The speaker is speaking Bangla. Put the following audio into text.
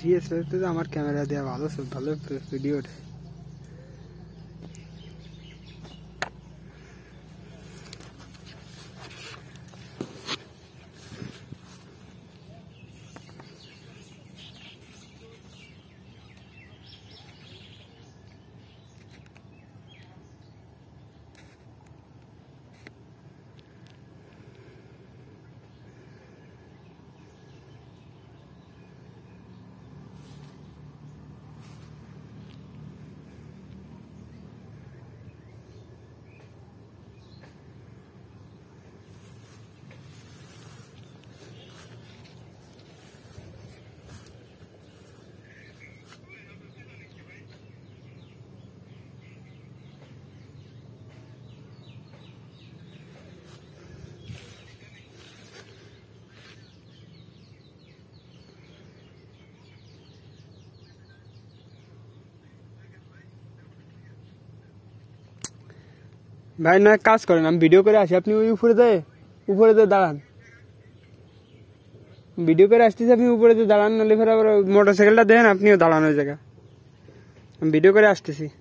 ডিএসএলআর তো আমার ক্যামেরা দেওয়া ভালো ভালো ভিডিও ওঠে ভাই না কাজ করেন আমি ভিডিও করে আসি আপনি ওই উপরে দেয় উপরে দিয়ে দাঁড়ান ভিডিও করে আসতেছি আপনি উপরে দিয়ে দাঁড়ান নাহলে ফের আবার সাইকেলটা দেন আপনিও দাঁড়ান ওই জায়গা আমি ভিডিও করে আসতেছি